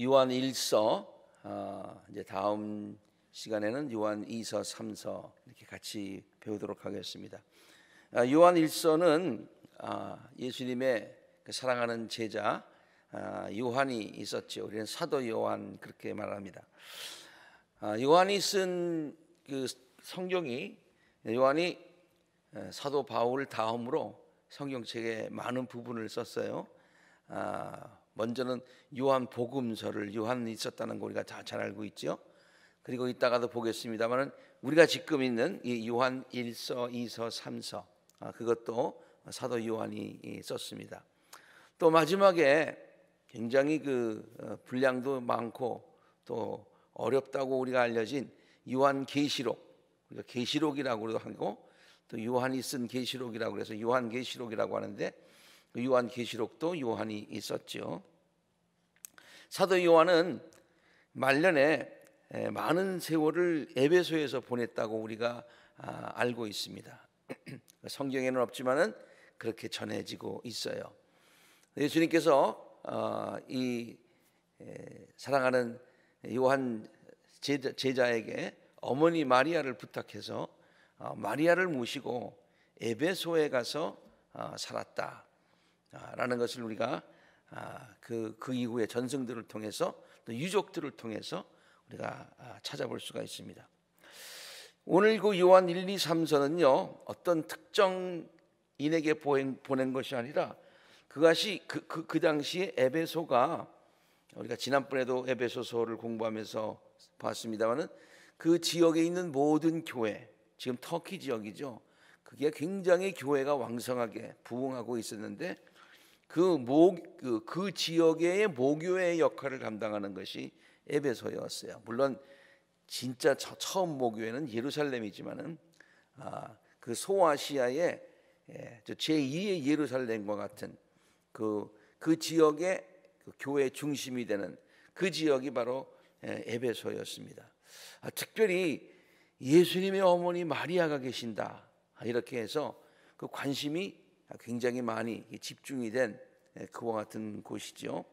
요한 1서 어, 아, 이제 다음 시간에는 요한 2서, 3서 이렇게 같이 배우도록 하겠습니다. 아, 요한 1서는 아, 예수님의 그 사랑하는 제자 아, 요한이 있었죠. 우리는 사도 요한 그렇게 말합니다. 아, 요한이 쓴그 성경이 요한이 사도 바울 다음으로 성경책에 많은 부분을 썼어요. 아, 먼저는 요한 복음서를 요한이 있었다는 거 우리가 다 잘 알고 있죠. 그리고 이따가도 보겠습니다만은 우리가 지금 있는 이 요한 1서, 2서, 3서 아, 그것도 사도 요한이 썼습니다. 또 마지막에 굉장히 그 어, 분량도 많고 또 어렵다고 우리가 알려진 요한 계시록 우리가 계시록이라고도 하고 또 요한이 쓴 계시록이라고 그서 요한 계시록이라고 하는데 요한 계시록도 요한이 있었죠. 사도 요한은 말년에 많은 세월을 에베소에서 보냈다고 우리가 아, 알고 있습니다. 성경에는 없지만은 그렇게 전해지고 있어요. 예수님께서 어, 이 사랑하는 요한 제자에게 어머니 마리아를 부탁해서 어, 마리아를 모시고 에베소에 가서 어, 살았다. 라는 것을 우리가 아, 그, 그이후에 전승들을 통해서 또 유족들을 통해서 우리가 아, 찾아볼 수가 있습니다. 오늘 그 요한 1, 2, 3서는요 어떤 특정인에게 보낸, 보낸 것이 아니라 그것이 그, 그, 그 당시에 에베소가 우리가 지난번에도 에베소서를 공부하면서 봤습니다만은 그 지역에 있는 모든 교회 지금 터키 지역이죠. 그게 굉장히 교회가 왕성하게 부흥하고 있었는데 그, 모, 그, 그 지역의 모교의 역할을 감당하는 것이 에베소였어요. 물론 진짜 처음 모교회는 예루살렘이지만은 아, 그 소아시아의 예, 제2의 예루살렘과 같은 그, 그 지역의 그 교회 중심이 되는 그 지역이 바로 예, 에베소였습니다. 아, 특별히 예수님의 어머니 마리아가 계신다 아, 이렇게 해서 그 관심이 굉장히 많이 집중이 된 예, 그와 같은 곳이죠.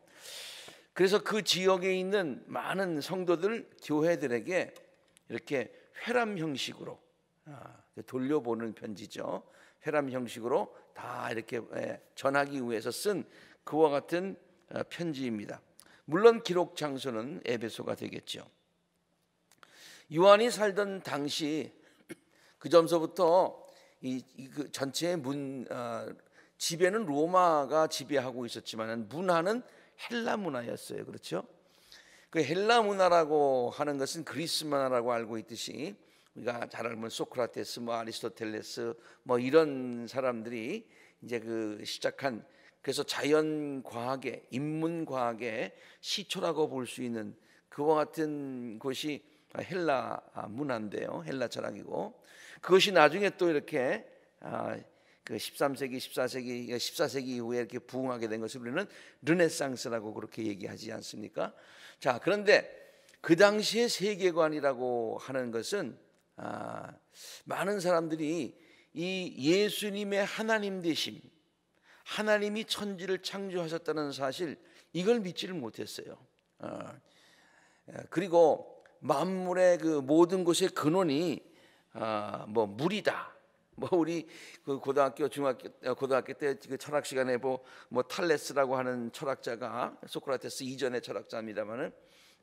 그래서 그 지역에 있는 많은 성도들 교회들에게 이렇게 회람 형식으로 아, 돌려보는 편지죠. 회람 형식으로 다 이렇게 예, 전하기 위해서 쓴 그와 같은 어, 편지입니다. 물론 기록 장소는 에베소가 되겠죠. 요한이 살던 당시 그 점서부터 이, 이그 전체의 문 어, 지배는 로마가 지배하고 있었지만 문화는 헬라 문화였어요. 그렇죠? 그 헬라 문화라고 하는 것은 그리스 문화라고 알고 있듯이 우리가 잘 알면 소크라테스, 뭐 아리스토텔레스 뭐 이런 사람들이 이제 그 시작한 그래서 자연 과학의 인문 과학의 시초라고 볼 수 있는 그와 같은 곳이 헬라 아, 문화인데요. 헬라 철학이고 그것이 나중에 또 이렇게 아, 그 13세기, 14세기, 14세기 이후에 이렇게 부흥하게 된 것을 우리는 르네상스라고 그렇게 얘기하지 않습니까? 자, 그런데 그 당시의 세계관이라고 하는 것은 아, 많은 사람들이 이 예수님의 하나님 되심, 하나님이 천지를 창조하셨다는 사실 이걸 믿지를 못했어요. 아, 예, 그리고 만물의 그 모든 것의 근원이 아, 뭐 물이다. 뭐 우리 그 고등학교 중학교 어, 고등학교 때그 철학 시간에 뭐, 뭐 탈레스라고 하는 철학자가 소크라테스 이전의 철학자입니다만은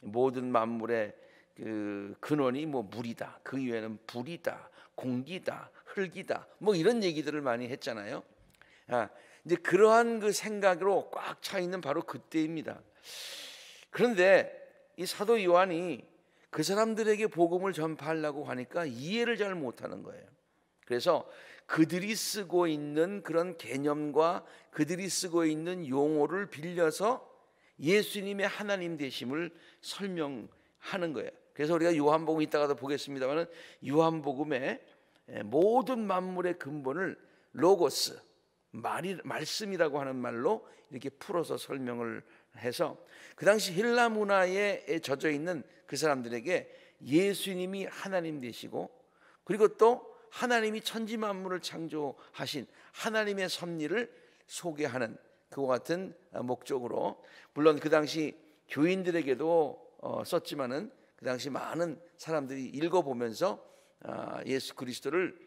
모든 만물의 그 근원이 뭐 물이다. 그 이외에는 불이다. 공기다. 흙이다. 뭐 이런 얘기들을 많이 했잖아요. 아, 이제 그러한 그 생각으로 꽉 차 있는 바로 그때입니다. 그런데 이 사도 요한이 그 사람들에게 복음을 전파하려고 하니까 이해를 잘 못하는 거예요. 그래서 그들이 쓰고 있는 그런 개념과 그들이 쓰고 있는 용어를 빌려서 예수님의 하나님 되심을 설명하는 거예요. 그래서 우리가 요한복음 이따가도 보겠습니다만은 요한복음의 예, 모든 만물의 근본을 로고스 말이 말씀이라고 하는 말로 이렇게 풀어서 설명을 해서 그 당시 힐라 문화에 젖어 있는 그 사람들에게 예수님이 하나님 되시고 그리고 또 하나님이 천지 만물을 창조하신 하나님의 섭리를 소개하는 그와 같은 어, 목적으로 물론 그 당시 교인들에게도 어, 썼지만은 그 당시 많은 사람들이 읽어보면서 아, 예수 그리스도를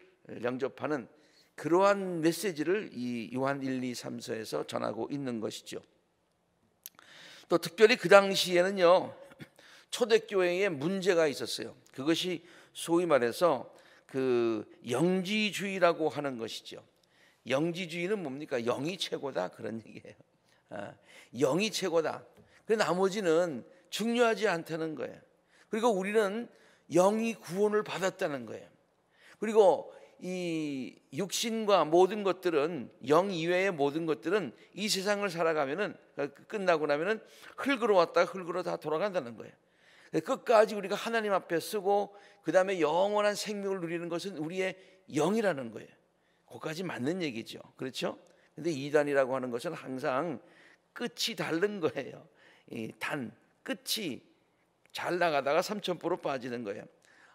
영접하는 그러한 메시지를 이 요한 1, 2, 3서에서 전하고 있는 것이죠. 또 특별히 그 당시에는요 초대교회에 문제가 있었어요. 그것이 소위 말해서 그 영지주의라고 하는 것이죠. 영지주의는 뭡니까? 영이 최고다 그런 얘기예요. 아, 영이 최고다. 그 나머지는 중요하지 않다는 거예요. 그리고 우리는 영이 구원을 받았다는 거예요. 그리고 이 육신과 모든 것들은 영 이외의 모든 것들은 이 세상을 살아가면은 그 끝나고 나면은 흙으로 왔다 흙으로 다 돌아간다는 거예요. 네, 끝까지 우리가 하나님 앞에 쓰고 그 다음에 영원한 생명을 누리는 것은 우리의 영이라는 거예요. 그까지 맞는 얘기죠. 그렇죠? 근데 이단이라고 하는 것은 항상 끝이 다른 거예요. 단 끝이 잘 나가다가 삼천포로 빠지는 거예요.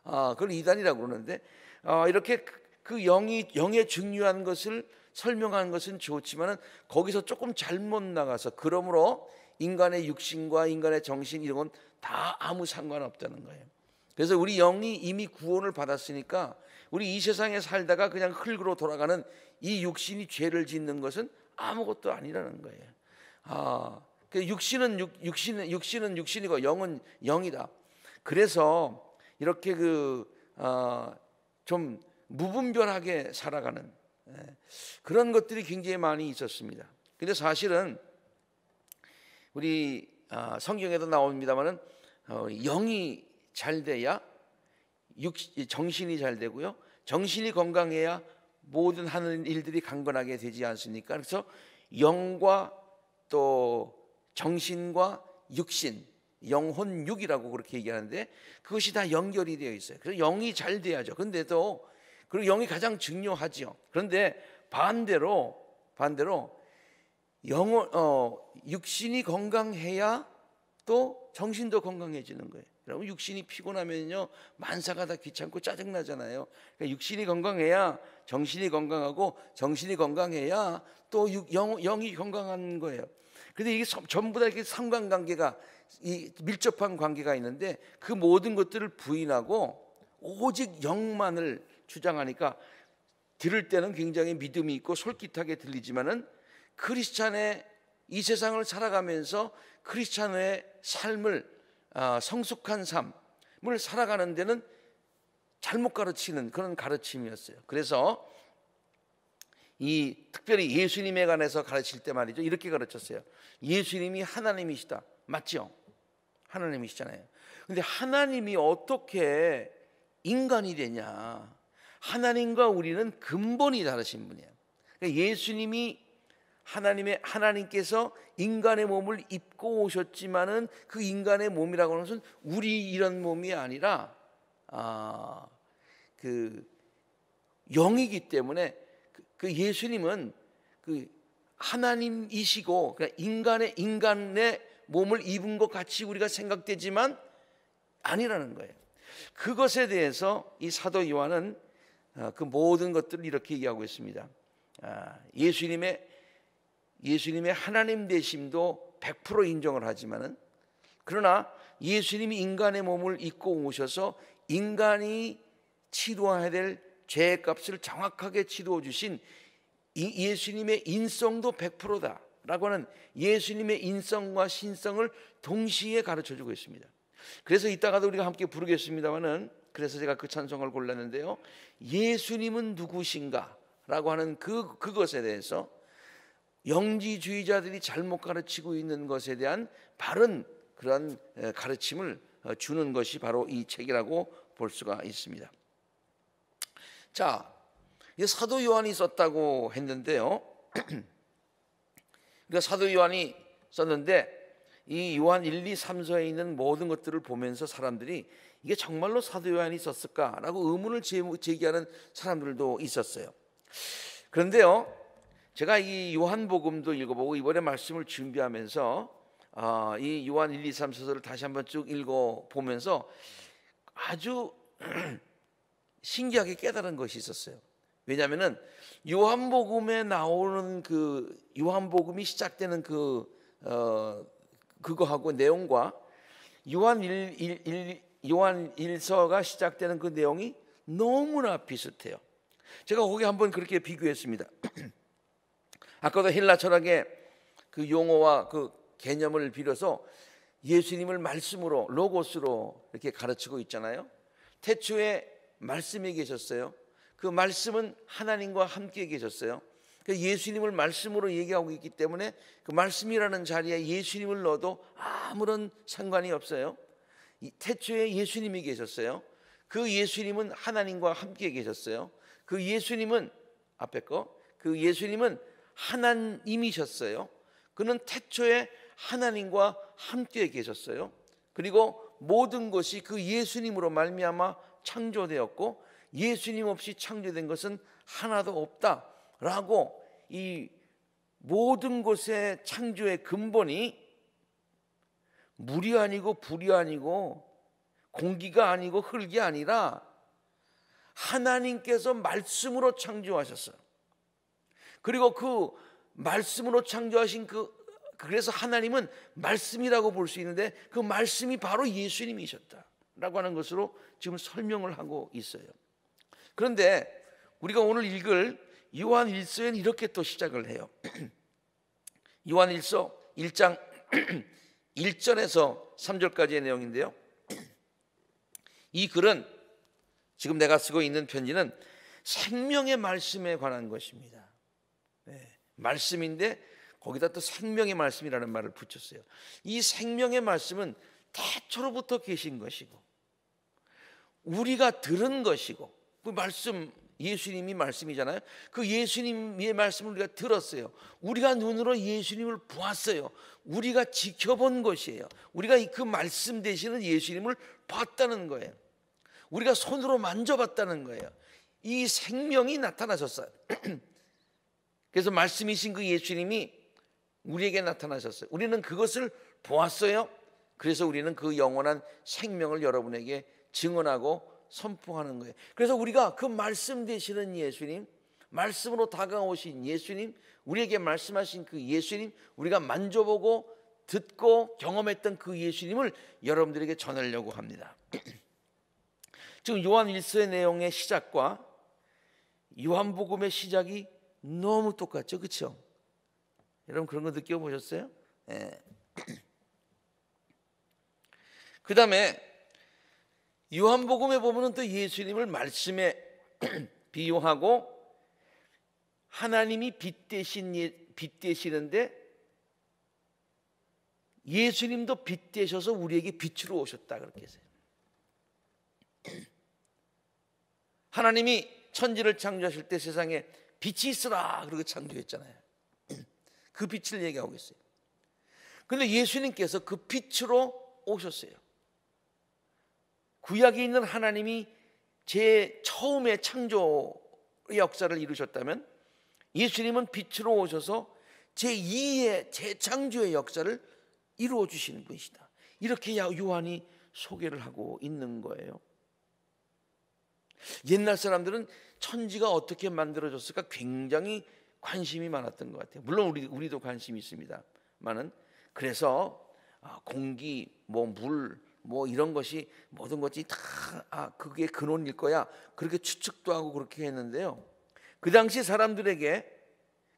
아, 그걸 이단이라고 그러는데 아, 이렇게 그, 그 영이 영의 중요한 것을 설명하는 것은 좋지만은 거기서 조금 잘못 나가서 그러므로 인간의 육신과 인간의 정신 이런 건다 아무 상관없다는 거예요. 그래서 우리 영이 이미 구원을 받았으니까 우리 이 세상에 살다가 그냥 흙으로 돌아가는 이 육신이 죄를 짓는 것은 아무것도 아니라는 거예요. 아, 그 육신은 육, 신은 육신은 육신이고 영은 영이다. 그래서 이렇게 그좀 아, 어, 무분별하게 살아가는 예, 그런 것들이 굉장히 많이 있었습니다. 근데 사실은 우리 어, 성경에도 나옵니다만은 어, 영이 잘 돼야 육, 정신이 잘 되고요. 정신이 건강해야 모든 하는 일들이 강건하게 되지 않습니까? 그래서 영과 또 정신과 육신, 영혼 육이라고 그렇게 얘기하는데 그것이 다 연결이 되어 있어요. 그래서 영이 잘 돼야죠. 그런데도 그리고 영이 가장 중요하지요. 그런데 반대로 반대로 영어어 육신이 건강해야 또 정신도 건강해지는 거예요. 여러분 육신이 피곤하면요 만사가 다 귀찮고 짜증 나잖아요. 그러니까 육신이 건강해야 정신이 건강하고 정신이 건강해야 또 육, 영, 영이 건강한 거예요. 근데 이게 전부 다 이렇게 상관관계가 이 밀접한 관계가 있는데 그 모든 것들을 부인하고 오직 영만을 주장하니까 들을 때는 굉장히 믿음이 있고 솔깃하게 들리지만은 크리스찬의 이 세상을 살아가면서 크리스찬의 삶을 아, 성숙한 삶을 살아가는 데는 잘못 가르치는 그런 가르침이었어요. 그래서 이 특별히 예수님에 관해서 가르칠 때 말이죠. 이렇게 가르쳤어요. 예수님이 하나님이시다. 맞죠? 하나님이시잖아요. 근데 하나님이 어떻게 인간이 되냐? 하나님과 우리는 근본이 다르신 분이에요. 그러니까 예수님이 하나님의 하나님께서 인간의 몸을 입고 오셨지만은 그 인간의 몸이라고 하는 것은 우리 이런 몸이 아니라 아, 그 영이기 때문에 그, 그 예수님은 그 하나님이시고 그러니까 인간의 인간의 몸을 입은 것 같이 우리가 생각되지만 아니라는 거예요. 그것에 대해서 이 사도 요한은 어, 그 모든 것들을 이렇게 얘기하고 있습니다. 아, 예수님의 예수님의 하나님 되심도 100% 인정을 하지만은 그러나 예수님이 인간의 몸을 입고 오셔서 인간이 치료해야 될 죄의 값을 정확하게 치료해 주신 예수님의 인성도 100%다. 라고 하는 예수님의 인성과 신성을 동시에 가르쳐 주고 있습니다. 그래서 이따가도 우리가 함께 부르겠습니다만은 그래서 제가 그 찬송을 골랐는데요. 예수님은 누구신가? 라고 하는 그, 그것에 대해서 영지주의자들이 잘못 가르치고 있는 것에 대한 바른 그러한 가르침을 어, 주는 것이 바로 이 책이라고 볼 수가 있습니다. 자, 사도 요한이 썼다고 했는데요. 그 사도 요한이 썼는데 이 요한 1, 2, 3서에 있는 모든 것들을 보면서 사람들이 이게 정말로 사도 요한이 썼을까라고 의문을 제기하는 사람들도 있었어요. 그런데요. 제가 이 요한복음도 읽어보고 이번에 말씀을 준비하면서 아, 이 요한 1, 2, 3 서서를 다시 한번 쭉 읽어보면서 아주 신기하게 깨달은 것이 있었어요. 왜냐하면은 요한복음에 나오는 그 요한복음이 시작되는 그 어, 그거하고 내용과 요한 1, 1, 1 요한 1서가 시작되는 그 내용이 너무나 비슷해요. 제가 거기 한번 그렇게 비교했습니다. 아까도 헬라 철학의 그 용어와 그 개념을 빌어서 예수님을 말씀으로 로고스로 이렇게 가르치고 있잖아요. 태초에 말씀이 계셨어요. 그 말씀은 하나님과 함께 계셨어요. 그 예수님을 말씀으로 얘기하고 있기 때문에 그 말씀이라는 자리에 예수님을 넣어도 아무런 상관이 없어요. 태초에 예수님이 계셨어요. 그 예수님은 하나님과 함께 계셨어요. 그 예수님은 앞에 거, 그 예수님은 하나님이셨어요. 그는 태초에 하나님과 함께 계셨어요. 그리고 모든 것이 그 예수님으로 말미암아 창조되었고 예수님 없이 창조된 것은 하나도 없다라고 이 모든 것의 창조의 근본이 물이 아니고 불이 아니고 공기가 아니고 흙이 아니라 하나님께서 말씀으로 창조하셨어요. 그리고 그 말씀으로 창조하신 그 그래서 하나님은 말씀이라고 볼 수 있는데 그 말씀이 바로 예수님이셨다라고 하는 것으로 지금 설명을 하고 있어요. 그런데 우리가 오늘 읽을 요한 일서에는 이렇게 또 시작을 해요. 요한 일서 1장 1절에서 3절까지의 내용인데요. 이 글은 지금 내가 쓰고 있는 편지는 생명의 말씀에 관한 것입니다. 예, 말씀인데 거기다 또 생명의 말씀이라는 말을 붙였어요. 이 생명의 말씀은 태초로부터 계신 것이고 우리가 들은 것이고 그 말씀 예수님이 말씀이잖아요. 그 예수님의 말씀을 우리가 들었어요. 우리가 눈으로 예수님을 보았어요. 우리가 지켜본 것이에요. 우리가 그 말씀 되시는 예수님을 봤다는 거예요. 우리가 손으로 만져봤다는 거예요. 이 생명이 나타나셨어요. 그래서 말씀이신 그 예수님이 우리에게 나타나셨어요. 우리는 그것을 보았어요. 그래서 우리는 그 영원한 생명을 여러분에게 증언하고 선포하는 거예요. 그래서 우리가 그 말씀 되시는 예수님, 말씀으로 다가오신 예수님, 우리에게 말씀하신 그 예수님, 우리가 만져보고 듣고 경험했던 그 예수님을 여러분들에게 전하려고 합니다. 지금 요한 1서의 내용의 시작과 요한복음의 시작이 너무 똑같죠, 그렇죠? 여러분 그런 거 느껴보셨어요? 네. 그 다음에 요한복음에 보면은 또 예수님을 말씀에 비유하고 하나님이 빛 대신 예, 빛 되시는데 예수님도 빛 되셔서 우리에게 빛으로 오셨다 그렇게 해서 하나님이 천지를 창조하실 때 세상에 빛이 있으라 그렇게 창조했잖아요. 그 빛을 얘기하고 있어요. 근데 예수님께서 그 빛으로 오셨어요. 구약에 있는 하나님이 제 처음의 창조 역사를 이루셨다면 예수님은 빛으로 오셔서 제2의 재창조의 역사를 이루어 주시는 분이시다. 이렇게 요한이 소개를 하고 있는 거예요. 옛날 사람들은 천지가 어떻게 만들어졌을까 굉장히 관심이 많았던 것 같아요. 물론 우리 우리도 관심이 있습니다. 많은 그래서 아, 공기, 뭐 물, 뭐 이런 것이 모든 것이 다 아, 그게 근원일 거야. 그렇게 추측도 하고 그렇게 했는데요. 그 당시 사람들에게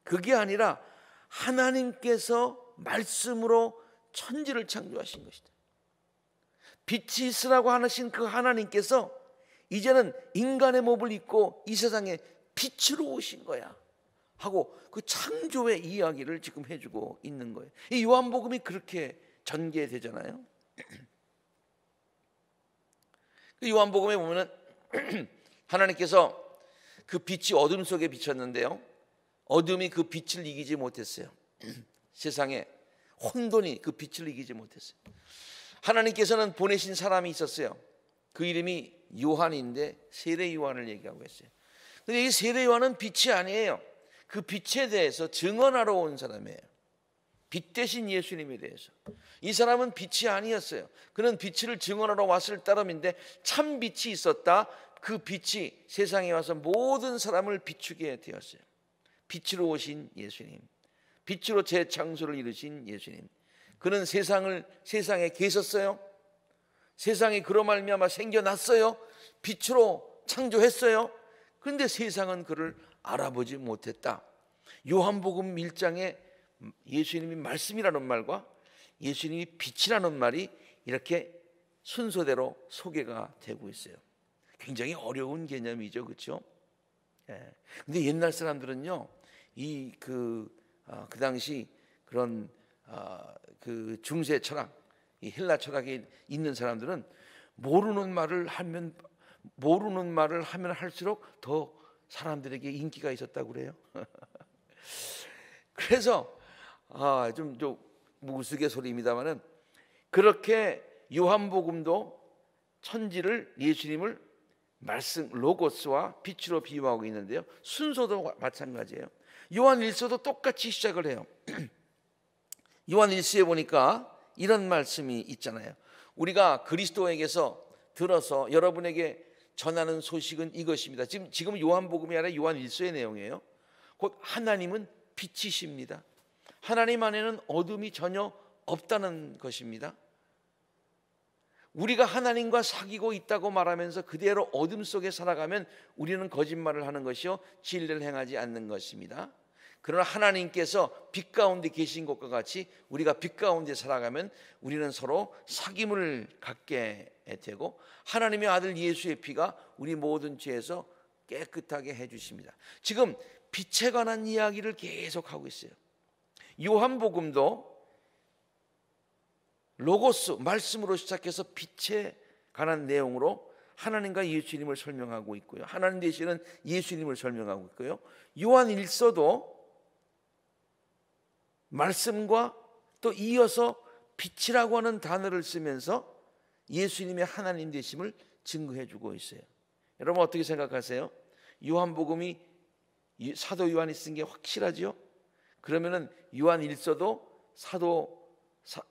그게 아니라 하나님께서 말씀으로 천지를 창조하신 것이다. 빛이 있으라고 하신 그 하나님께서 이제는 인간의 몸을 입고 이 세상에 빛으로 오신 거야. 하고 그 창조의 이야기를 지금 해주고 있는 거예요. 이 요한복음이 그렇게 전개되잖아요. 그 요한복음에 보면은 하나님께서 그 빛이 어둠 속에 비쳤는데요. 어둠이 그 빛을 이기지 못했어요. 세상에 혼돈이 그 빛을 이기지 못했어요. 하나님께서는 보내신 사람이 있었어요. 그 이름이 요한인데 세례 요한을 얘기하고 있어요. 근데 이 세례 요한은 빛이 아니에요. 그 빛에 대해서 증언하러 온 사람이에요. 빛 대신 예수님에 대해서. 이 사람은 빛이 아니었어요. 그는 빛을 증언하러 왔을 따름인데 참 빛이 있었다. 그 빛이 세상에 와서 모든 사람을 비추게 되었어요. 빛으로 오신 예수님. 빛으로 제 장소를 이루신 예수님. 그는 세상을 세상에 계셨어요. 세상이 그로 말미암아 생겨났어요. 빛으로 창조했어요. 그런데 세상은 그를 알아보지 못했다. 요한복음 1장에 예수님이 말씀이라는 말과 예수님이 빛이라는 말이 이렇게 순서대로 소개가 되고 있어요. 굉장히 어려운 개념이죠, 그렇죠? 예. 근데 옛날 사람들은요, 이그그 어, 아, 그 당시 그런 어, 그 중세 철학 이 헬라 철학에 있는 사람들은 모르는 말을 하면 모르는 말을 하면 할수록 더 사람들에게 인기가 있었다고 그래요. 그래서 아, 좀, 좀 우스갯소리입니다만은 그렇게 요한복음도 천지를 예수님을 말씀 로고스와 빛으로 비유하고 있는데요. 순서도 마찬가지예요. 요한 일서도 똑같이 시작을 해요. 요한 일서에 보니까 이런 말씀이 있잖아요. 우리가 그리스도에게서 들어서 여러분에게 전하는 소식은 이것입니다. 지금 지금 요한복음이 아니라 요한 일서의 내용이에요. 곧 하나님은 빛이십니다. 하나님 안에는 어둠이 전혀 없다는 것입니다. 우리가 하나님과 사귀고 있다고 말하면서 그대로 어둠 속에 살아가면 우리는 거짓말을 하는 것이요 진리를 행하지 않는 것입니다. 그러나 하나님께서 빛 가운데 계신 것과 같이 우리가 빛 가운데 살아가면 우리는 서로 사귐을 갖게 되고 하나님의 아들 예수의 피가 우리 모든 죄에서 깨끗하게 해 주십니다. 지금 빛에 관한 이야기를 계속 하고 있어요. 요한복음도 로고스 말씀으로 시작해서 빛에 관한 내용으로 하나님과 예수님을 설명하고 있고요. 하나님 되시는 예수님을 설명하고 있고요. 요한 일서도 말씀과 또 이어서 빛이라고 하는 단어를 쓰면서 예수님의 하나님 되심을 증거해 주고 있어요. 여러분 어떻게 생각하세요? 요한복음이 사도 요한이 쓴 게 확실하지요? 그러면은 요한 일서도 사도 사,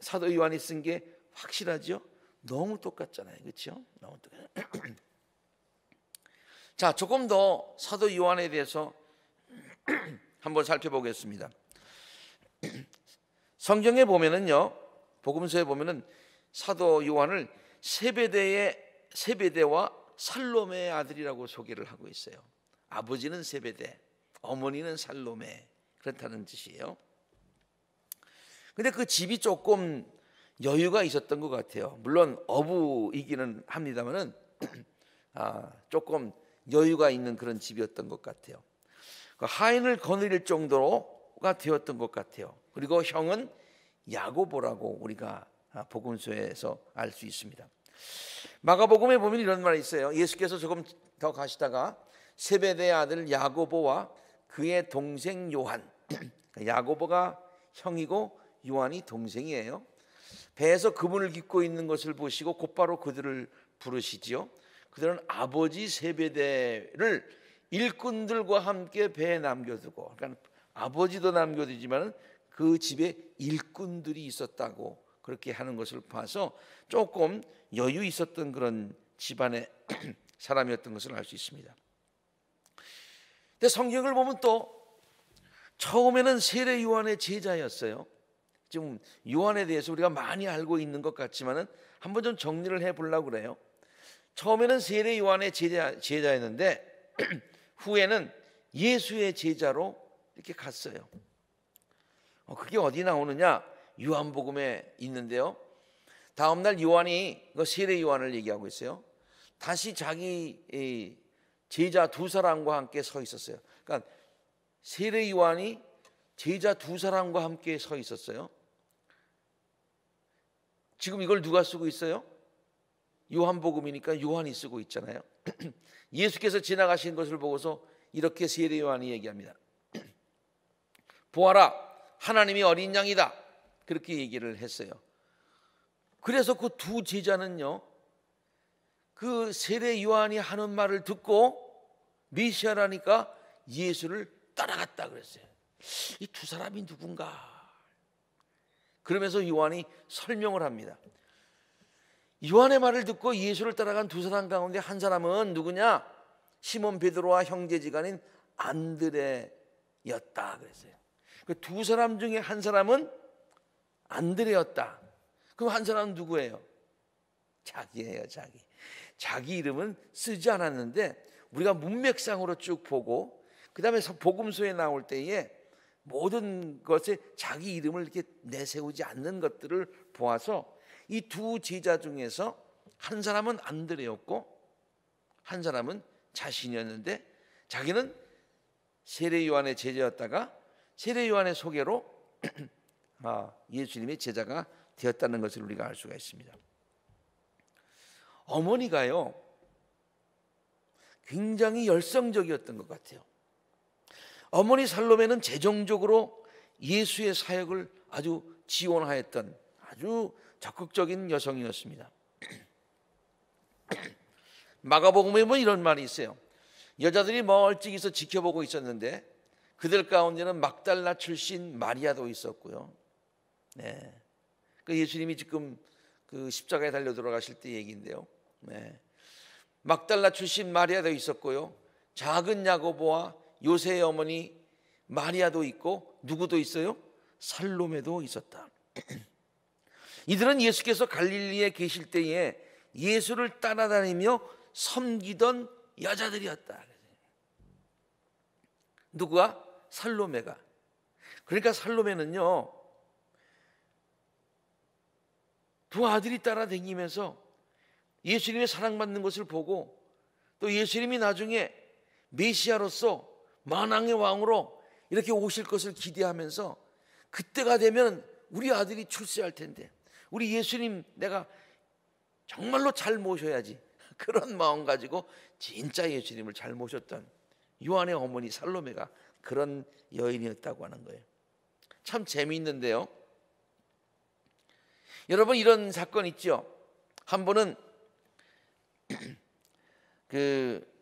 사도 요한이 쓴 게 확실하지요? 너무 똑같잖아요. 그렇죠? 너무 똑같아요. 자, 조금 더 사도 요한에 대해서 한번 살펴보겠습니다. 성경에 보면은요. 복음서에 보면은 사도 요한을 세베대의 세베대와 살롬의 아들이라고 소개를 하고 있어요. 아버지는 세베대, 어머니는 살롬의 그렇다는 뜻이에요. 근데 그 집이 조금 여유가 있었던 것 같아요. 물론 어부이기는 합니다만은 아, 조금 여유가 있는 그런 집이었던 것 같아요. 그 하인을 거느릴 정도로 가 되었던 것 같아요. 그리고 형은 야고보라고 우리가 아, 복음서에서 알 수 있습니다. 마가복음에 보면 이런 말이 있어요. 예수께서 조금 더 가시다가 세베대의 아들 야고보와 그의 동생 요한 야고보가 형이고 요한이 동생이에요. 배에서 그물을 깃고 있는 것을 보시고 곧바로 그들을 부르시지요. 그들은 아버지 세베대를 일꾼들과 함께 배에 남겨두고 그러니까 아버지도 남겨두지만 그 집에 일꾼들이 있었다고 그렇게 하는 것을 봐서 조금 여유 있었던 그런 집안의 사람이었던 것을 알 수 있습니다. 근데 성경을 보면 또 처음에는 세례 요한의 제자였어요. 지금 요한에 대해서 우리가 많이 알고 있는 것 같지만은 한번 좀 정리를 해 보려고 그래요. 처음에는 세례 요한의 제자, 제자였는데 후에는 예수의 제자로 이렇게 갔어요. 어, 그게 어디 나오느냐? 요한복음에 있는데요. 다음 날 요한이 세례 요한을 얘기하고 있어요. 다시 자기 제자 두 사람과 함께 서 있었어요. 그러니까 세례 요한이 제자 두 사람과 함께 서 있었어요. 지금 이걸 누가 쓰고 있어요? 요한복음이니까 요한이 쓰고 있잖아요. 예수께서 지나가신 것을 보고서 이렇게 세례 요한이 얘기합니다. 보아라 하나님이 어린 양이다 그렇게 얘기를 했어요. 그래서 그 두 제자는요 그 세례 요한이 하는 말을 듣고 메시아라니까 예수를 따라갔다 그랬어요. 이 두 사람이 누군가? 그러면서 요한이 설명을 합니다. 요한의 말을 듣고 예수를 따라간 두 사람 가운데 한 사람은 누구냐? 시몬 베드로와 형제지간인 안드레였다 그랬어요. 그두 사람 중에 한 사람은 안드레였다. 그럼 한 사람은 누구예요? 자기예요, 자기. 자기 이름은 쓰지 않았는데 우리가 문맥상으로 쭉 보고 그다음에 복음서에 나올 때에 모든 것에 자기 이름을 이렇게 내세우지 않는 것들을 보아서 이 두 제자 중에서 한 사람은 안드레였고 한 사람은 자신이었는데 자기는 세례 요한의 제자였다가 세례 요한의 소개로 아, 예수님의 제자가 되었다는 것을 우리가 알 수가 있습니다. 어머니가요 굉장히 열성적이었던 것 같아요. 어머니 살롬에는 재정적으로 예수의 사역을 아주 지원하였던 아주 적극적인 여성이었습니다. 마가복음에 보면 이런 말이 있어요. 여자들이 멀찍이서 지켜보고 있었는데 그들 가운데는 막달라 출신 마리아도 있었고요. 네. 그 예수님이 지금 그 십자가에 달려 돌아가실 때 얘기인데요. 네. 막달라 출신 마리아도 있었고요. 작은 야고보와 요새의 어머니 마리아도 있고 누구도 있어요? 살롬에도 있었다. 이들은 예수께서 갈릴리에 계실 때에 예수를 따라다니며 섬기던 여자들이었다. 누구가? 살로메가. 그러니까 살로메는요, 두 아들이 따라다니면서 예수님의 사랑받는 것을 보고 또 예수님이 나중에 메시아로서 만왕의 왕으로 이렇게 오실 것을 기대하면서 그때가 되면 우리 아들이 출세할 텐데 우리 예수님 내가 정말로 잘 모셔야지 그런 마음 가지고 진짜 예수님을 잘 모셨던 요한의 어머니 살로메가 그런 여인이었다고 하는 거예요. 참 재미있는데요. 여러분 이런 사건 있죠. 한 번은 그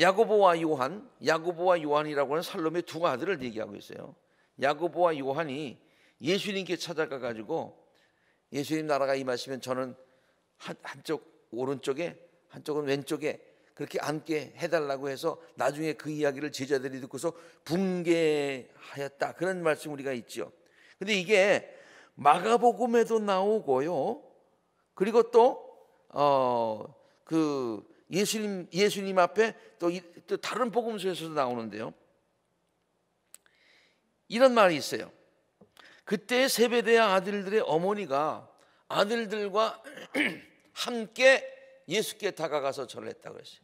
야고보와 요한, 야고보와 요한이라고 하는 살롬의 두 아들을 얘기하고 있어요. 야고보와 요한이 예수님께 찾아가 가지고 예수님 나라가 임하시면 저는 한, 한쪽 오른쪽에 한쪽은 왼쪽에 그렇게 앉게 해달라고 해서 나중에 그 이야기를 제자들이 듣고서 붕괴하였다. 그런 말씀 우리가 있죠. 근데 이게 마가복음에도 나오고요. 그리고 또, 어, 그 예수님, 예수님 앞에 또, 이, 또 다른 복음서에서도 나오는데요. 이런 말이 있어요. 그때 세베대의 아들들의 어머니가 아들들과 함께 예수께 다가가서 절 했다고 했어요.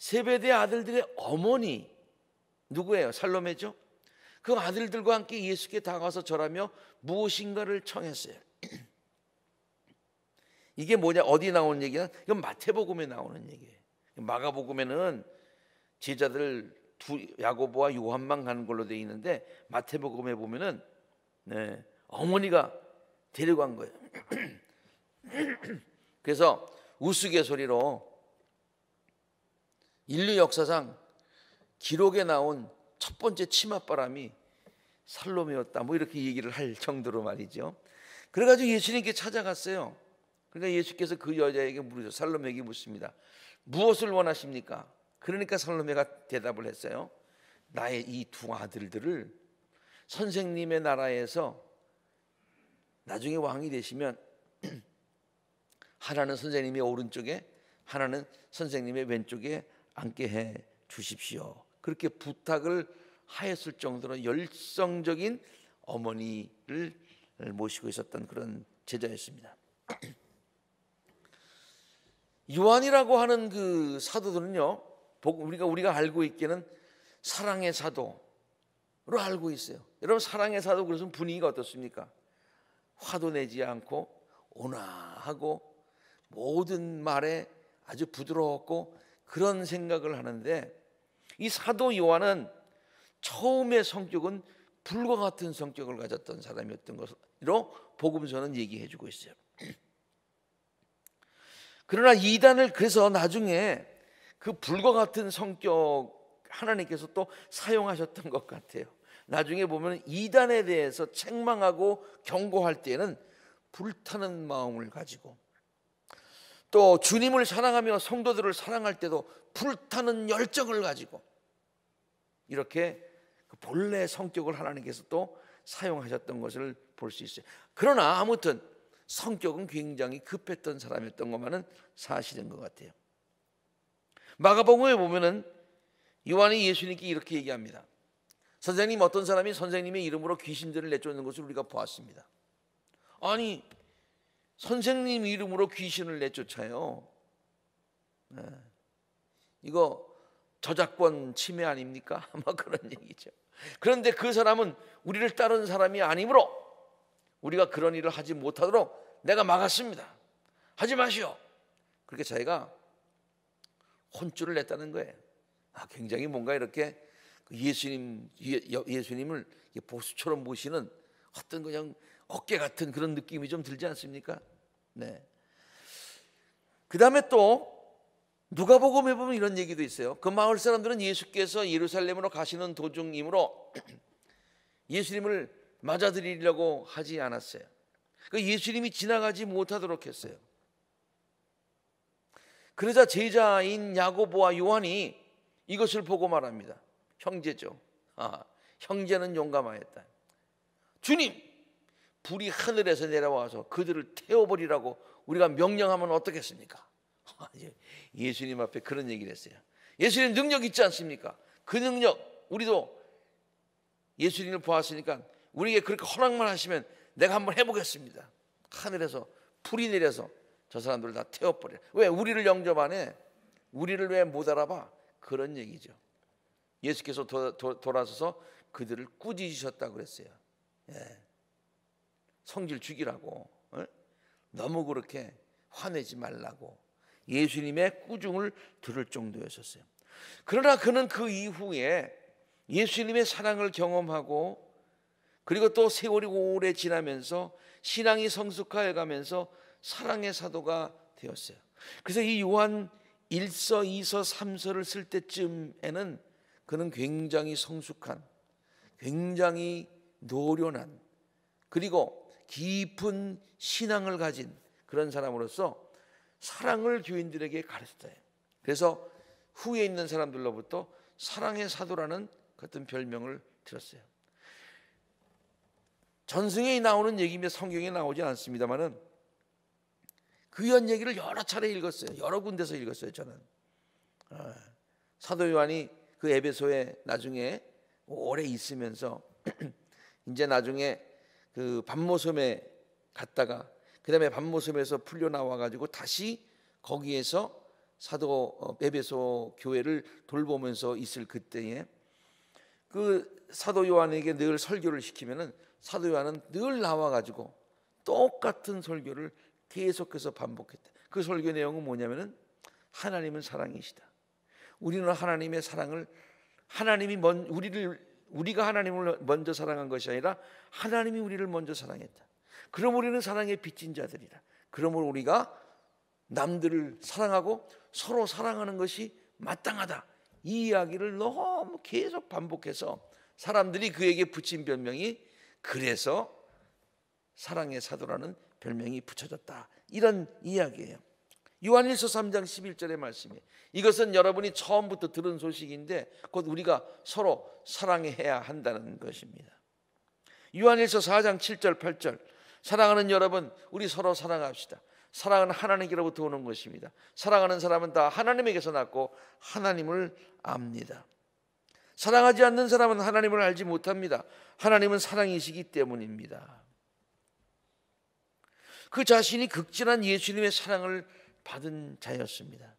세베대 아들들의 어머니 누구예요? 살로메죠? 그 아들들과 함께 예수께 다가와서 절하며 무엇인가를 청했어요. 이게 뭐냐? 어디 나오는 얘기냐? 이건 마태복음에 나오는 얘기예요. 마가복음에는 제자들 두 야고보와 요한만 가는 걸로 돼 있는데 마태복음에 보면은 네, 어머니가 데려간 거예요. 그래서 우스갯소리로 인류 역사상 기록에 나온 첫 번째 치맛바람이 살롬이었다. 뭐 이렇게 얘기를 할 정도로 말이죠. 그래가지고 예수님께 찾아갔어요. 그러니까 예수께서 그 여자에게 물으죠. 살롬에게 묻습니다. 무엇을 원하십니까? 그러니까 살롬이가 대답을 했어요. 나의 이 두 아들들을 선생님의 나라에서 나중에 왕이 되시면 하나는 선생님의 오른쪽에 하나는 선생님의 왼쪽에 앉게 해 주십시오. 그렇게 부탁을 하였을 정도로 열성적인 어머니를 모시고 있었던 그런 제자였습니다. 요한이라고 하는 그 사도들은요, 우리가 우리가 알고 있기는 사랑의 사도로 알고 있어요. 여러분 사랑의 사도 그래서 분위기가 어떻습니까? 화도 내지 않고 온화하고 모든 말에 아주 부드럽고 그런 생각을 하는데 이 사도 요한은 처음의 성격은 불과 같은 성격을 가졌던 사람이었던 것으로 복음서는 얘기해 주고 있어요. 그러나 이단을 그래서 나중에 그 불과 같은 성격 하나님께서 또 사용하셨던 것 같아요. 나중에 보면 이단에 대해서 책망하고 경고할 때는 에 불타는 마음을 가지고 또 주님을 사랑하며 성도들을 사랑할 때도 불타는 열정을 가지고 이렇게 그 본래 성격을 하나님께서 또 사용하셨던 것을 볼 수 있어요. 그러나 아무튼 성격은 굉장히 급했던 사람이었던 것만은 사실인 것 같아요. 마가복음에 보면은 요한이 예수님께 이렇게 얘기합니다. 선생님 어떤 사람이 선생님의 이름으로 귀신들을 내쫓는 것을 우리가 보았습니다. 아니 선생님 이름으로 귀신을 내쫓아요. 네. 이거 저작권 침해 아닙니까? 아마 그런 얘기죠. 그런데 그 사람은 우리를 따른 사람이 아니므로 우리가 그런 일을 하지 못하도록 내가 막았습니다. 하지 마시오. 그렇게 자기가 혼쭐을 냈다는 거예요. 아, 굉장히 뭔가 이렇게 그 예수님 예, 예수님을 보수처럼 모시는 어떤 그냥 어깨 같은 그런 느낌이 좀 들지 않습니까? 네. 그 다음에 또 누가복음에 보면 이런 얘기도 있어요. 그 마을 사람들은 예수께서 예루살렘으로 가시는 도중이므로 예수님을 맞아들이려고 하지 않았어요. 그 예수님이 지나가지 못하도록 했어요. 그러자 제자인 야고보와 요한이 이것을 보고 말합니다. 형제죠. 아, 형제는 용감하였다. 주님, 불이 하늘에서 내려와서 그들을 태워버리라고 우리가 명령하면 어떻겠습니까? 예수님 앞에 그런 얘기를 했어요. 예수님 능력 있지 않습니까? 그 능력 우리도 예수님을 보았으니까 우리에게 그렇게 허락만 하시면 내가 한번 해보겠습니다. 하늘에서 불이 내려서 저 사람들을 다 태워버려. 왜 우리를 영접 안 해? 우리를 왜 못 알아봐? 그런 얘기죠. 예수께서 도, 도, 돌아서서 그들을 꾸짖으셨다고 그랬어요. 예. 성질 죽이라고 어? 너무 그렇게 화내지 말라고 예수님의 꾸중을 들을 정도였었어요. 그러나 그는 그 이후에 예수님의 사랑을 경험하고 그리고 또 세월이 오래 지나면서 신앙이 성숙하여 가면서 사랑의 사도가 되었어요. 그래서 이 요한 1서, 2서, 3서를 쓸 때쯤에는 그는 굉장히 성숙한, 굉장히 노련한, 그리고 깊은 신앙을 가진 그런 사람으로서 사랑을 교인들에게 가르쳤다 그래서 후에 있는 사람들로부터 사랑의 사도라는 같은 그 별명을 들었어요. 전승에 나오는 얘기며 성경에 나오진 않습니다만은 그연 얘기를 여러 차례 읽었어요. 여러 군데서 읽었어요. 저는 아, 사도 요한이 그 에베소에 나중에 오래 있으면서 이제 나중에 그 반모섬에 갔다가 그다음에 반모섬에서 풀려 나와 가지고 다시 거기에서 사도 베베소 어, 교회를 돌보면서 있을 그때에 그 사도 요한에게 늘 설교를 시키면은 사도 요한은 늘 나와 가지고 똑같은 설교를 계속해서 반복했다. 그 설교 내용은 뭐냐면은 하나님은 사랑이시다. 우리는 하나님의 사랑을 하나님이 먼 우리를 우리가 하나님을 먼저 사랑한 것이 아니라 하나님이 우리를 먼저 사랑했다. 그럼 우리는 사랑의 빚진 자들이라. 그러므로 우리가 남들을 사랑하고 서로 사랑하는 것이 마땅하다. 이 이야기를 너무 계속 반복해서 사람들이 그에게 붙인 별명이 그래서 사랑의 사도라는 별명이 붙여졌다. 이런 이야기예요. 요한일서 3장 11절의 말씀이 이것은 여러분이 처음부터 들은 소식인데 곧 우리가 서로 사랑해야 한다는 것입니다. 요한일서 4장 7절 8절 사랑하는 여러분 우리 서로 사랑합시다. 사랑은 하나님께로부터 오는 것입니다. 사랑하는 사람은 다 하나님에게서 났고 하나님을 압니다. 사랑하지 않는 사람은 하나님을 알지 못합니다. 하나님은 사랑이시기 때문입니다. 그 자신이 극진한 예수님의 사랑을 받은 자였습니다.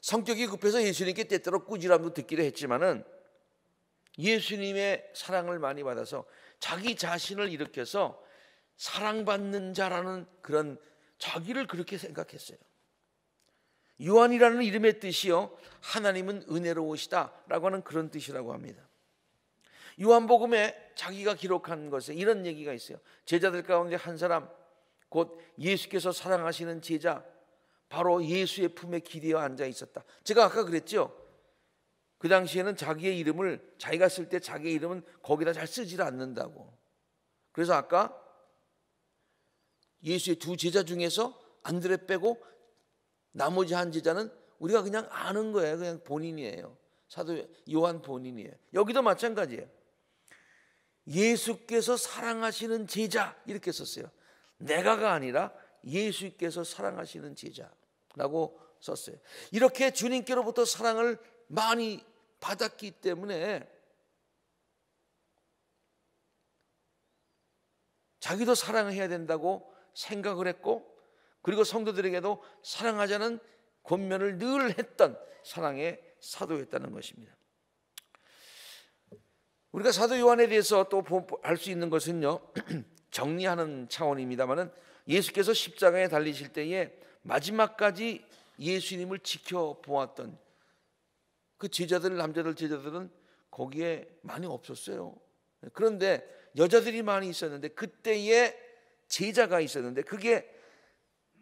성격이 급해서 예수님께 때때로 꾸지람도 듣기도 했지만은 예수님의 사랑을 많이 받아서 자기 자신을 일으켜서 사랑받는 자라는 그런 자기를 그렇게 생각했어요. 요한이라는 이름의 뜻이요. 하나님은 은혜로우시다. 라고 하는 그런 뜻이라고 합니다. 요한복음에 자기가 기록한 것에 이런 얘기가 있어요. 제자들 가운데 한 사람, 곧 예수께서 사랑하시는 제자 바로 예수의 품에 기대어 앉아 있었다. 제가 아까 그랬죠. 그 당시에는 자기의 이름을 자기가 쓸 때 자기의 이름은 거기다 잘 쓰질 않는다고. 그래서 아까 예수의 두 제자 중에서 안드레 빼고 나머지 한 제자는 우리가 그냥 아는 거예요. 그냥 본인이에요. 사도 요한 본인이에요. 여기도 마찬가지예요. 예수께서 사랑하시는 제자 이렇게 썼어요. 내가가 아니라 예수께서 사랑하시는 제자라고 썼어요. 이렇게 주님께로부터 사랑을 많이 받았기 때문에 자기도 사랑 해야 된다고 생각을 했고 그리고 성도들에게도 사랑하자는 권면을 늘 했던 사랑의 사도였다는 것입니다. 우리가 사도 요한에 대해서 또알수 있는 것은요. 정리하는 차원입니다만은 예수께서 십자가에 달리실 때에 마지막까지 예수님을 지켜보았던 그 제자들 남자들 제자들은 거기에 많이 없었어요. 그런데 여자들이 많이 있었는데 그때에 제자가 있었는데 그게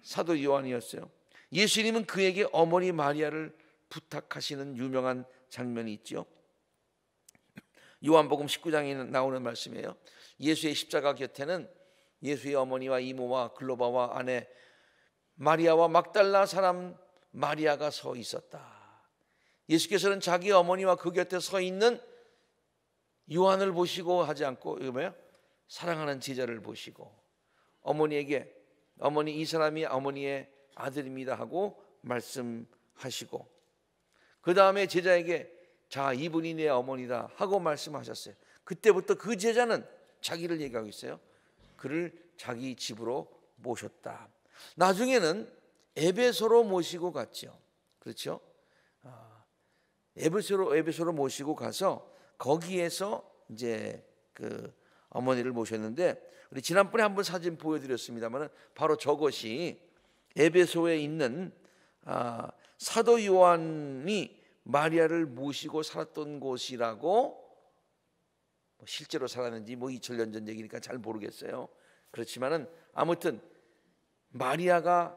사도 요한이었어요. 예수님은 그에게 어머니 마리아를 부탁하시는 유명한 장면이 있죠. 요한복음 19장에 나오는 말씀이에요. 예수의 십자가 곁에는 예수의 어머니와 이모와 글로바와 아내 마리아와 막달라 사람 마리아가 서 있었다. 예수께서는 자기 어머니와 그 곁에 서 있는 요한을 보시고 하지 않고 이거 뭐야? 사랑하는 제자를 보시고 어머니에게 어머니 이 사람이 어머니의 아들입니다 하고 말씀하시고 그 다음에 제자에게 자 이분이 내 어머니다 하고 말씀하셨어요. 그때부터 그 제자는 자기를 얘기하고 있어요. 그를 자기 집으로 모셨다. 나중에는 에베소로 모시고 갔죠. 그렇죠? 아, 에베소로 에베소로 모시고 가서 거기에서 이제 그 어머니를 모셨는데 우리 지난번에 한번 사진 보여드렸습니다만은 바로 저것이 에베소에 있는 아, 사도 요한이 마리아를 모시고 살았던 곳이라고 뭐 실제로 살았는지 뭐 2000년 전 얘기니까 잘 모르겠어요. 그렇지만은 아무튼 마리아가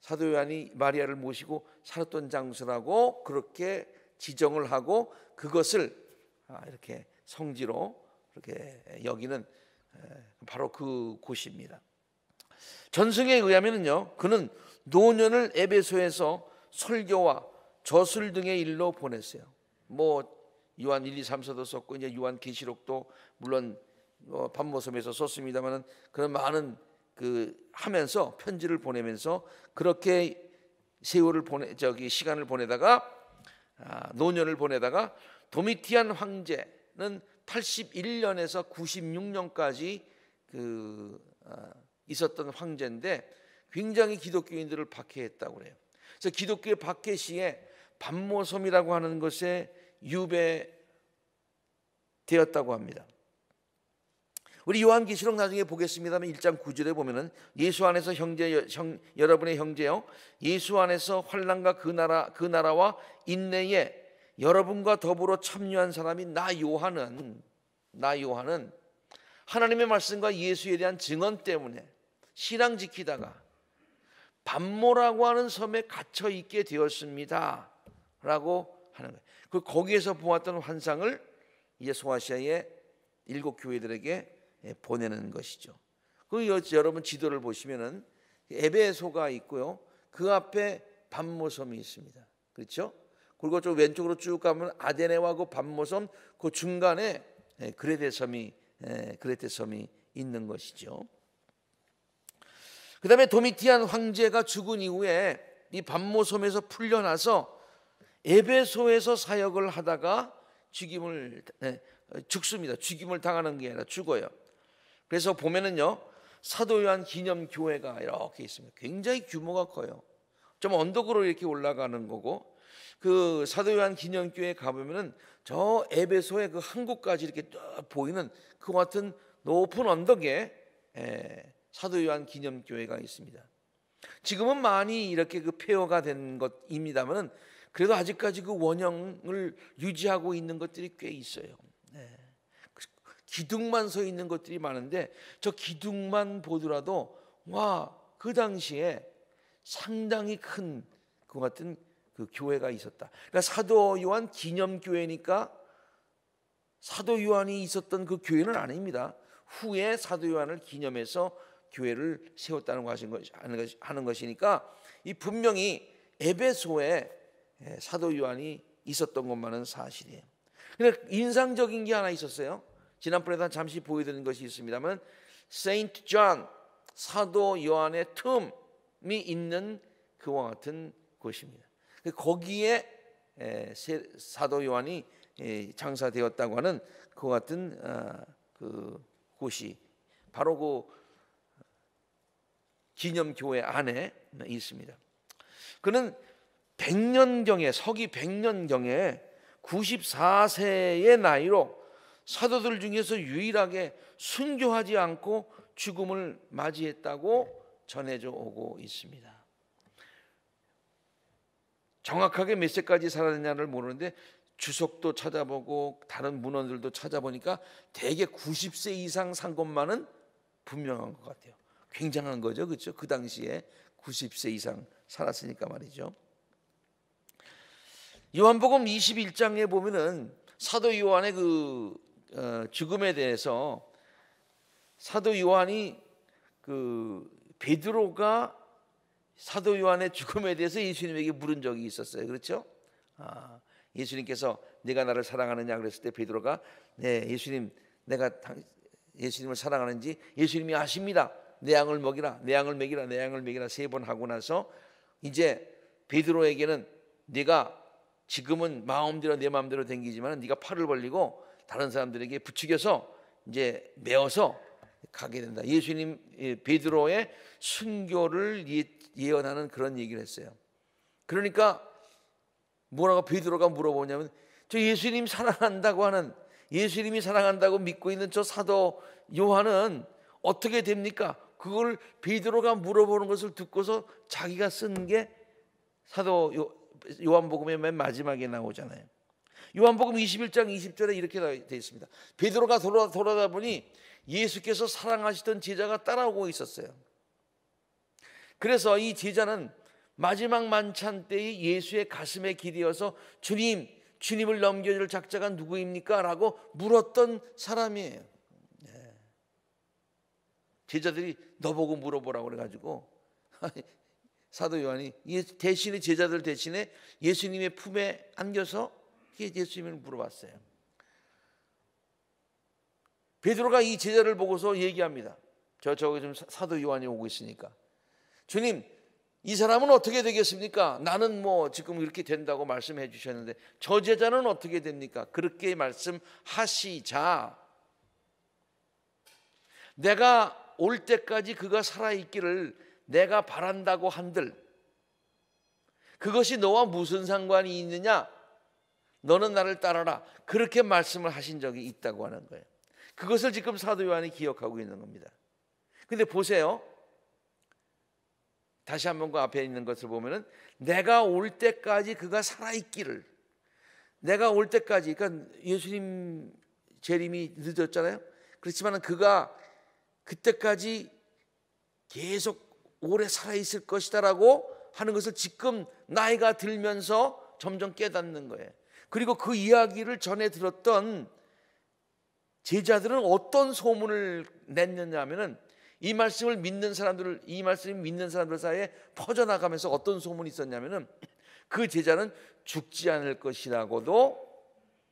사도 요한이 마리아를 모시고 살았던 장소라고 그렇게 지정을 하고 그것을 아, 이렇게 성지로 이렇게 여기는 바로 그 곳입니다. 전승에 의하면요, 그는 노년을 에베소에서 설교와 저술 등의 일로 보냈어요. 뭐 요한 1, 2, 3서도 썼고 이제 요한 계시록도 물론 뭐 어, 밤모섬에서 썼습니다만은 그런 많은 그 하면서 편지를 보내면서 그렇게 세월을 보내 저기 시간을 보내다가 아, 노년을 보내다가 도미티안 황제는 81년에서 96년까지 그 아, 있었던 황제인데 굉장히 기독교인들을 박해했다고 그래요. 그래서 기독교의 박해 시에 반모섬이라고 하는 것에 유배되었다고 합니다. 우리 요한계시록 나중에 보겠습니다만 1장 9절에 보면은 예수 안에서 형제 형, 여러분의 형제요 예수 안에서 환난과 그 나라 그 나라와 인내에 여러분과 더불어 참여한 사람이 나 요한은 나 요한은 하나님의 말씀과 예수에 대한 증언 때문에 신앙 지키다가 반모라고 하는 섬에 갇혀 있게 되었습니다라고 하는 거예요. 그 거기에서 보았던 환상을 이제 소아시아의 일곱 교회들에게 예, 보내는 것이죠. 그 여러분 지도를 보시면은 에베소가 있고요. 그 앞에 반모섬이 있습니다. 그렇죠? 그리고 좀 왼쪽으로 쭉 가면 아데네와고 반모섬 그, 그 중간에 예, 그레데섬이 예, 그레테섬이 있는 것이죠. 그다음에 도미티안 황제가 죽은 이후에 이 반모섬에서 풀려나서 에베소에서 사역을 하다가 죽임을 네, 죽습니다. 죽임을 당하는 게 아니라 죽어요. 그래서 보면은요 사도 요한 기념 교회가 이렇게 있습니다. 굉장히 규모가 커요. 좀 언덕으로 이렇게 올라가는 거고 그 사도 요한 기념 교회 가보면은 저 에베소의 그 항구까지 이렇게 쭉 보이는 그 같은 높은 언덕에 에, 예, 사도 요한 기념 교회가 있습니다. 지금은 많이 이렇게 그 폐허가 된 것입니다만은 그래도 아직까지 그 원형을 유지하고 있는 것들이 꽤 있어요. 네. 그 기둥만 서 있는 것들이 많은데 저 기둥만 보더라도 와그 당시에 상당히 큰 그 같은 그 교회가 있었다. 그러니까 사도 요한 기념 교회니까 사도 요한이 있었던 그 교회는 아닙니다. 후에 사도 요한을 기념해서 교회를 세웠다는 거하것 하는 것이니까 이 분명히 에베소에 예, 사도 요한이 있었던 것만은 사실이에요. 근데 인상적인 게 하나 있었어요. 지난번에도 잠시 보여드린 것이 있습니다만 세인트 존 사도 요한의 틈이 있는 그와 같은 곳입니다. 그 거기에 예, 사도 요한이 예, 장사되었다고 하는 그와 같은 아, 그 곳이 바로 그 기념교회 안에 있습니다. 그는 100년경에 서기 100년경에 94세의 나이로 사도들 중에서 유일하게 순교하지 않고 죽음을 맞이했다고 전해져 오고 있습니다. 정확하게 몇 세까지 살았느냐를 모르는데 주석도 찾아보고 다른 문헌들도 찾아보니까 대개 90세 이상 산 것만은 분명한 것 같아요. 굉장한 거죠, 그렇죠? 그 당시에 90세 이상 살았으니까 말이죠. 요한복음 21장에 보면은 사도 요한의 그 어, 죽음에 대해서 사도 요한이 그 베드로가 사도 요한의 죽음에 대해서 예수님에게 물은 적이 있었어요. 그렇죠? 아, 예수님께서 네가 나를 사랑하느냐 그랬을 때 베드로가 네, 예수님 내가 예수님을 사랑하는지 예수님이 아십니다. 내 양을 먹이라, 내 양을 먹이라, 내 양을 먹이라 세 번 하고 나서 이제 베드로에게는 네가 지금은 마음대로 내 마음대로 댕기지만 네가 팔을 벌리고 다른 사람들에게 부추겨서 이제 메어서 가게 된다. 예수님 베드로의 순교를 예, 예언하는 그런 얘기를 했어요. 그러니까 뭐라고 베드로가 물어보냐면 저 예수님 사랑한다고 하는 예수님이 사랑한다고 믿고 있는 저 사도 요한은 어떻게 됩니까? 그걸 베드로가 물어보는 것을 듣고서 자기가 쓴 게 사도 요, 요한복음의 맨 마지막에 나오잖아요. 요한복음 21장 20절에 이렇게 되어 있습니다. 베드로가 돌아, 돌아다 보니 예수께서 사랑하시던 제자가 따라오고 있었어요. 그래서 이 제자는 마지막 만찬 때의 예수의 가슴에 길이어서 주님, 주님을 넘겨줄 작자가 누구입니까? 라고 물었던 사람이에요. 네. 제자들이 너 보고 물어보라고 그래가지고 사도 요한이 예, 대신에 제자들 대신에 예수님의 품에 안겨서 예수님을 물어봤어요. 베드로가 이 제자를 보고서 얘기합니다. 저 저기 좀 사도 요한이 오고 있으니까 주님 이 사람은 어떻게 되겠습니까? 나는 뭐 지금 이렇게 된다고 말씀해 주셨는데 저 제자는 어떻게 됩니까? 그렇게 말씀하시자 내가 올 때까지 그가 살아 있기를 내가 바란다고 한들 그것이 너와 무슨 상관이 있느냐? 너는 나를 따라라. 그렇게 말씀을 하신 적이 있다고 하는 거예요. 그것을 지금 사도 요한이 기억하고 있는 겁니다. 근데 보세요. 다시 한 번 그 앞에 있는 것을 보면은 내가 올 때까지 그가 살아 있기를 내가 올 때까지 그러니까 예수님 재림이 늦었잖아요. 그렇지만 은 그가 그때까지 계속 오래 살아있을 것이다라고 하는 것을 지금 나이가 들면서 점점 깨닫는 거예요. 그리고 그 이야기를 전해 들었던 제자들은 어떤 소문을 냈느냐 하면은 이 말씀을 믿는 사람들을 이 말씀을 믿는 사람들 사이에 퍼져나가면서 어떤 소문이 있었냐면은 그 제자는 죽지 않을 것이라고도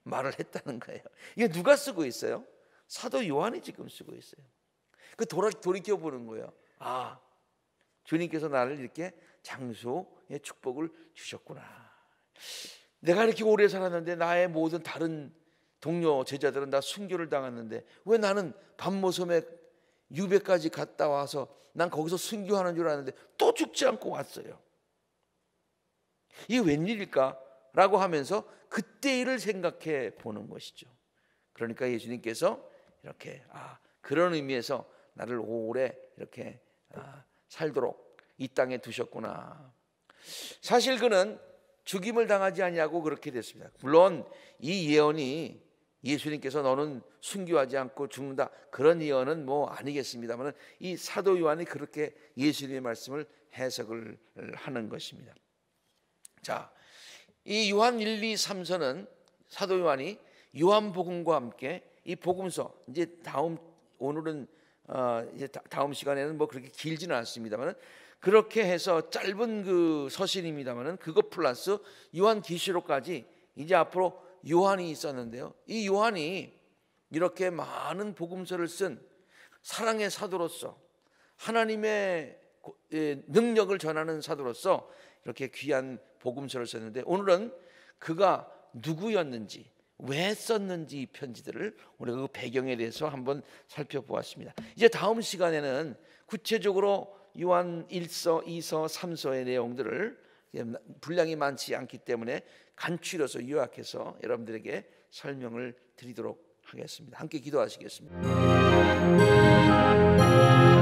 말을 했다는 거예요. 이게 누가 쓰고 있어요? 사도 요한이 지금 쓰고 있어요. 그 돌아, 돌이켜 보는 거예요. 아, 주님께서 나를 이렇게 장소의 축복을 주셨구나. 내가 이렇게 오래 살았는데 나의 모든 다른 동료 제자들은 다 순교를 당했는데 왜 나는 밤모섬에 유배까지 갔다 와서 난 거기서 순교하는 줄 알았는데 또 죽지 않고 왔어요. 이게 웬일일까? 라고 하면서 그때 일을 생각해 보는 것이죠. 그러니까 예수님께서 이렇게 아 그런 의미에서 나를 오래 이렇게 아, 살도록 이 땅에 두셨구나. 사실 그는 죽임을 당하지 아니하고 그렇게 됐습니다. 물론 이 예언이 예수님께서 너는 순교하지 않고 죽는다 그런 예언은 뭐 아니겠습니다만 이 사도 요한이 그렇게 예수님의 말씀을 해석을 하는 것입니다. 자, 이 요한 1, 2, 3서는 사도 요한이 요한복음과 함께 이 복음서 이제 다음 오늘은 어, 이제 다음 시간에는 뭐 그렇게 길지는 않습니다만은 그렇게 해서 짧은 그 서신입니다만은 그것 플러스 요한 기시록까지 이제 앞으로 요한이 있었는데요. 이 요한이 이렇게 많은 복음서를 쓴 사랑의 사도로서 하나님의 예, 능력을 전하는 사도로서 이렇게 귀한 복음서를 썼는데 오늘은 그가 누구였는지 왜 썼는지 이 편지들을 우리그 배경에 대해서 한번 살펴보았습니다. 이제 다음 시간에는 구체적으로 요한 1서, 2서, 3서의 내용들을 분량이 많지 않기 때문에 간추려서 요약해서 여러분들에게 설명을 드리도록 하겠습니다. 함께 기도하시겠습니다.